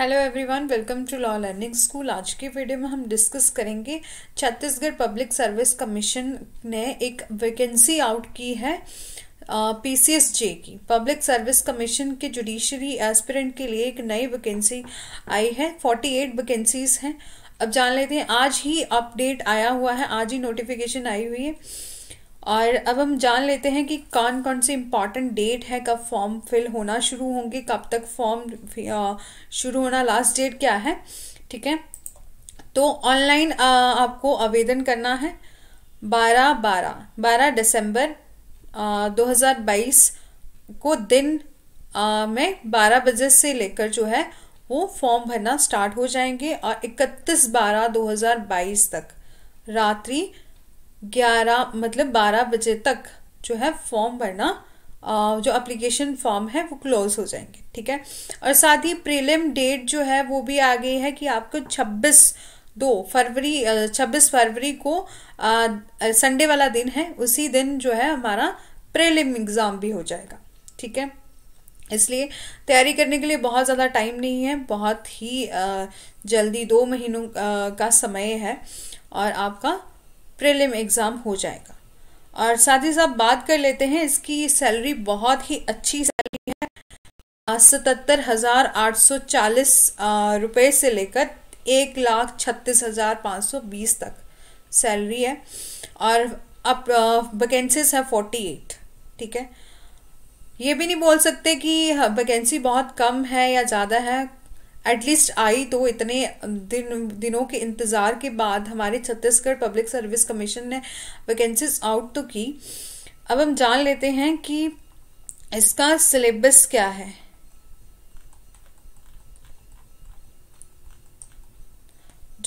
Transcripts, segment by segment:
hello everyone welcome to law learning school आज के video में हम डिस्कस करेंगे छत्तीसगढ़ पब्लिक सर्विस कमीशन ने एक वैकेंसी आउट की है पी सी एस जे की पब्लिक सर्विस कमीशन के जुडिशरी एस्पिरेंट के लिए एक नई वैकेंसी आई है फोर्टी एट वैकेंसीज हैं अब जान लेते हैं आज ही अपडेट आया हुआ है आज ही नोटिफिकेशन आई हुई है और अब हम जान लेते हैं कि कौन कौन से इम्पॉर्टेंट डेट है कब फॉर्म फिल होना शुरू होंगे कब तक फॉर्म शुरू होना लास्ट डेट क्या है ठीक है तो ऑनलाइन आपको आवेदन करना है बारह बारह बारह दिसंबर दो हज़ार बाईस को दिन आ, में बारह बजे से लेकर जो है वो फॉर्म भरना स्टार्ट हो जाएंगे और इकतीस बारह दो हज़ार बाईस तक रात्रि ग्यारह मतलब बारह बजे तक जो है फॉर्म भरना जो अप्लीकेशन फॉर्म है वो क्लोज हो जाएंगे ठीक है और साथ ही प्रीलिम डेट जो है वो भी आ गई है कि आपको छब्बीस दो फरवरी छब्बीस फरवरी को संडे वाला दिन है उसी दिन जो है हमारा प्रीलिम एग्ज़ाम भी हो जाएगा ठीक है इसलिए तैयारी करने के लिए बहुत ज़्यादा टाइम नहीं है बहुत ही जल्दी दो महीनों का समय है और आपका प्रीलिम एग्ज़ाम हो जाएगा और साथ ही साथ बात कर लेते हैं इसकी सैलरी बहुत ही अच्छी सैलरी है सतहत्तर हज़ार आठ सौ चालीस रुपये से लेकर एक लाख छत्तीस हज़ार पाँच सौ बीस तक सैलरी है और अब वैकेंसीज है फोर्टी एट ठीक है ये भी नहीं बोल सकते कि वैकेंसी बहुत कम है या ज़्यादा है एटलीस्ट आई तो इतने दिन दिनों के इंतज़ार के बाद हमारे छत्तीसगढ़ पब्लिक सर्विस कमीशन ने वैकेंसीज आउट तो की अब हम जान लेते हैं कि इसका सिलेबस क्या है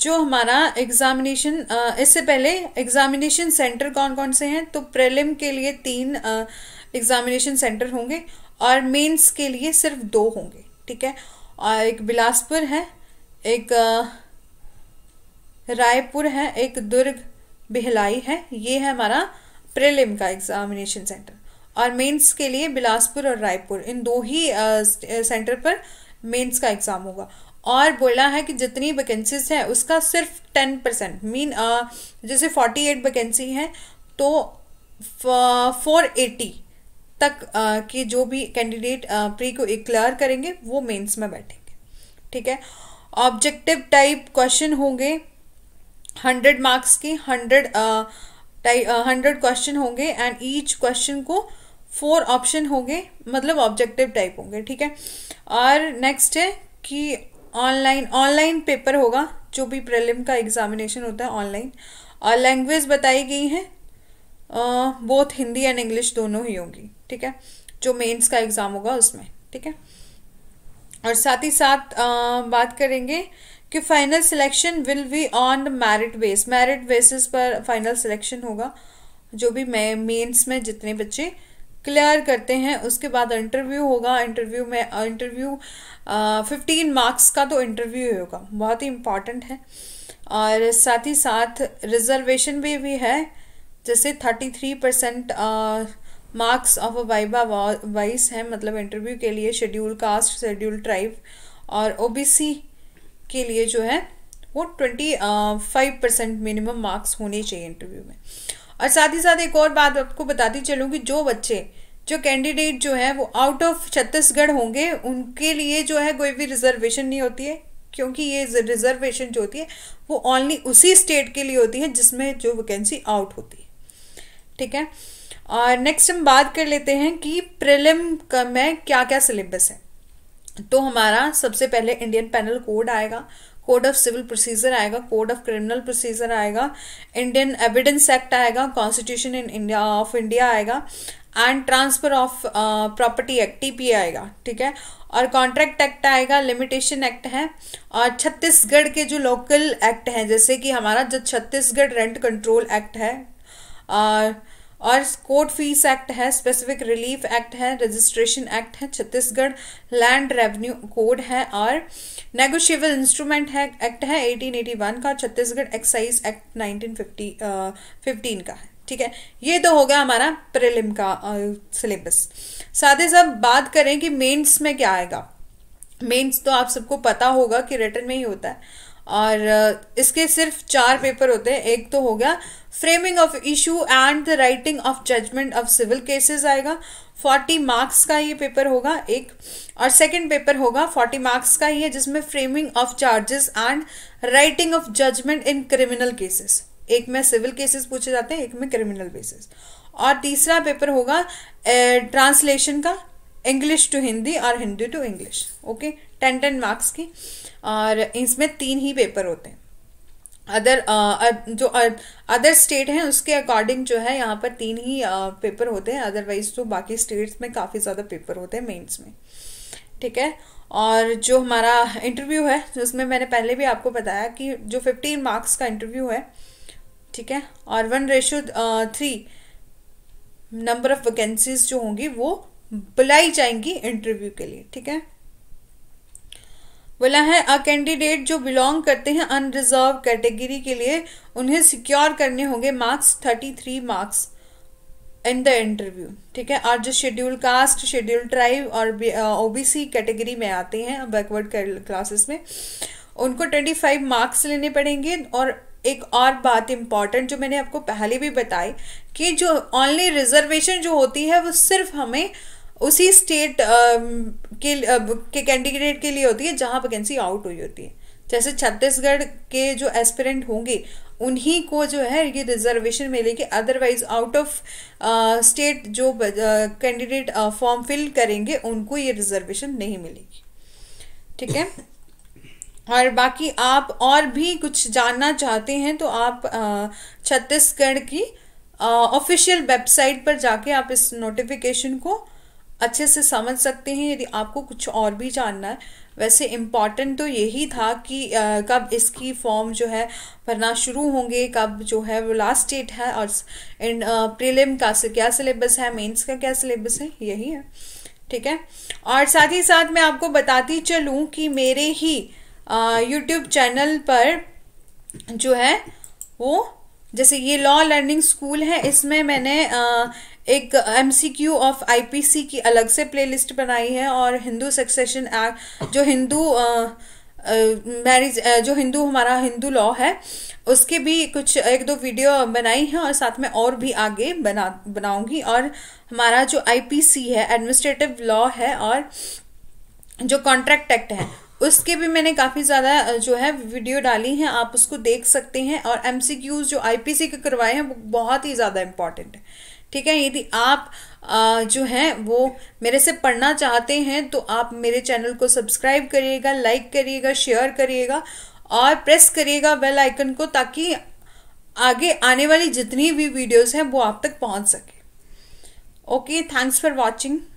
जो हमारा एग्जामिनेशन इससे पहले एग्जामिनेशन सेंटर कौन कौन से हैं तो प्रेलिम के लिए तीन एग्जामिनेशन सेंटर होंगे और मेंस के लिए सिर्फ दो होंगे ठीक है और एक बिलासपुर है एक रायपुर है एक दुर्ग बिहलाई है ये है हमारा प्रिलिम का एग्जामिनेशन सेंटर और मेंस के लिए बिलासपुर और रायपुर इन दो ही सेंटर पर मेंस का एग्ज़ाम होगा और बोला है कि जितनी वैकेंसीज हैं उसका सिर्फ टेन परसेंट मीन जैसे फोर्टी एट वैकेंसी है तो फोर एटी तक के जो भी कैंडिडेट प्री को इक्लेयर करेंगे वो मेंस में बैठेंगे ठीक है ऑब्जेक्टिव टाइप क्वेश्चन होंगे हंड्रेड मार्क्स के हंड्रेड हंड्रेड क्वेश्चन होंगे एंड ईच क्वेश्चन को फोर ऑप्शन होंगे मतलब ऑब्जेक्टिव टाइप होंगे ठीक है और नेक्स्ट है कि ऑनलाइन ऑनलाइन पेपर होगा जो भी प्रलिम का एग्जामिनेशन होता है ऑनलाइन और लैंग्वेज बताई गई है बोथ हिंदी एंड इंग्लिश दोनों ही होंगी ठीक है जो मेंस का एग्ज़ाम होगा उसमें ठीक है और साथ ही साथ आ, बात करेंगे कि final selection will be on the merit base merit basis पर फाइनल सिलेक्शन होगा जो भी मेंस में जितने बच्चे क्लियर करते हैं उसके बाद इंटरव्यू होगा इंटरव्यू में इंटरव्यू फिफ्टीन मार्क्स का तो इंटरव्यू ही होगा बहुत ही इम्पॉर्टेंट है और साथ ही साथ रिजर्वेशन भी भी है जैसे thirty three percent marks of viva voce हैं मतलब इंटरव्यू के लिए शेड्यूल कास्ट शेड्यूल ट्राइब और ओबीसी के लिए जो है वो twenty five percent minimum marks होने चाहिए इंटरव्यू में और साथ ही साथ एक और बात आपको बताती चलूँ कि जो बच्चे जो कैंडिडेट जो है वो आउट ऑफ छत्तीसगढ़ होंगे उनके लिए जो है कोई भी रिजर्वेशन नहीं होती है क्योंकि ये रिजर्वेशन जो होती है वो ओनली उसी स्टेट के लिए होती है जिसमें जो वैकेंसी आउट होती है ठीक है और नेक्स्ट हम बात कर लेते हैं कि प्रिलिम में क्या क्या सिलेबस है तो हमारा सबसे पहले इंडियन पैनल कोड आएगा कोड ऑफ सिविल प्रोसीजर आएगा कोड ऑफ क्रिमिनल प्रोसीजर आएगा इंडियन एविडेंस एक्ट आएगा constitution in India of India आएगा and transfer of property act TP आएगा ठीक है और कॉन्ट्रैक्ट एक्ट आएगा लिमिटेशन एक्ट है और छत्तीसगढ़ के जो लोकल एक्ट हैं जैसे कि हमारा जो छत्तीसगढ़ रेंट कंट्रोल एक्ट है और कोर्ट फीस एक्ट है स्पेसिफिक रिलीफ एक्ट है रजिस्ट्रेशन एक्ट है छत्तीसगढ़ लैंड रेवेन्यू कोड है और नेगोशिएबल इंस्ट्रूमेंट है एक्ट है 1881 का और छत्तीसगढ़ एक्साइज एक्ट 1950 फिफ्टीन का है ठीक है ये तो हो गया हमारा प्रिलिम का सिलेबस साथ ही साथ बात करें कि मेंस में क्या आएगा मेंस तो आप सबको पता होगा कि रिटर्न में ही होता है और इसके सिर्फ चार पेपर होते हैं एक तो हो गया framing of issue and the writing of judgment of civil cases आएगा फोर्टी मार्क्स का ये पेपर होगा एक और सेकेंड पेपर होगा फोर्टी मार्क्स का ही है जिसमें framing of charges and writing of judgment in criminal cases एक में सिविल केसेस पूछे जाते हैं एक में क्रिमिनल केसेस और तीसरा पेपर होगा ट्रांसलेशन का इंग्लिश टू हिंदी और Hindi to English okay ten ten marks की और इसमें तीन ही पेपर होते हैं अदर uh, uh, जो अदर uh, स्टेट हैं उसके अकॉर्डिंग जो है यहाँ पर तीन ही पेपर होते हैं अदरवाइज तो बाकी स्टेट्स में काफ़ी ज़्यादा पेपर होते हैं मेंस में ठीक है और जो हमारा इंटरव्यू है उसमें मैंने पहले भी आपको बताया कि जो फिफ्टीन मार्क्स का इंटरव्यू है ठीक है और one ratio three number of vacancies जो होंगी वो बुलाई जाएंगी इंटरव्यू के लिए ठीक है बोला है अ कैंडिडेट जो बिलोंग करते हैं अनरिजर्व कैटेगरी के लिए उन्हें सिक्योर करने होंगे marks thirty three marks in the interview ठीक है और जो शेड्यूल कास्ट शेड्यूल ट्राइब और ओबीसी कैटेगरी में आते हैं बैकवर्ड क्लासेस में उनको ट्वेंटी फाइव मार्क्स लेने पड़ेंगे और एक और बात इम्पॉर्टेंट जो मैंने आपको पहले भी बताई कि जो ऑनली रिजर्वेशन जो होती है वो सिर्फ हमें उसी स्टेट um, के uh, के कैंडिडेट के लिए होती है जहाँ वैकेंसी आउट हुई होती है जैसे छत्तीसगढ़ के जो एस्पिरेंट होंगे उन्हीं को जो है ये रिजर्वेशन मिलेगी अदरवाइज आउट ऑफ स्टेट जो कैंडिडेट फॉर्म फिल करेंगे उनको ये रिजर्वेशन नहीं मिलेगी ठीक है और बाकी आप और भी कुछ जानना चाहते हैं तो आप छत्तीसगढ़ की ऑफिशियल वेबसाइट पर जाके आप इस नोटिफिकेशन को अच्छे से समझ सकते हैं यदि आपको कुछ और भी जानना है वैसे इम्पॉर्टेंट तो यही था कि आ, कब इसकी फॉर्म जो है भरना शुरू होंगे कब जो है वो लास्ट डेट है और इन प्रीलिम का से क्या सिलेबस है मेंस का क्या सिलेबस है यही है ठीक है और साथ ही साथ मैं आपको बताती चलूँ कि मेरे ही यूट्यूब चैनल पर जो है वो जैसे ये लॉ लर्निंग स्कूल है इसमें मैंने एक M C Q of I P C की अलग से प्ले लिस्ट बनाई है और हिंदू सक्सेशन एक्ट जो हिंदू मैरिज जो हिंदू हमारा हिंदू लॉ है उसके भी कुछ एक दो वीडियो बनाई हैं और साथ में और भी आगे बना बनाऊंगी और हमारा जो आई पी सी है एडमिनिस्ट्रेटिव लॉ है और जो कॉन्ट्रैक्ट एक्ट है उसके भी मैंने काफ़ी ज़्यादा जो है वीडियो डाली हैं आप उसको देख सकते हैं और एम जो आई के करवाए हैं वो बहुत ही ज़्यादा इम्पॉर्टेंट है ठीक है यदि आप आ, जो हैं वो मेरे से पढ़ना चाहते हैं तो आप मेरे चैनल को सब्सक्राइब करिएगा लाइक करिएगा शेयर करिएगा और प्रेस करिएगा बेल आइकन को ताकि आगे आने वाली जितनी भी वीडियोस हैं वो आप तक पहुंच सके ओके थैंक्स फॉर वाचिंग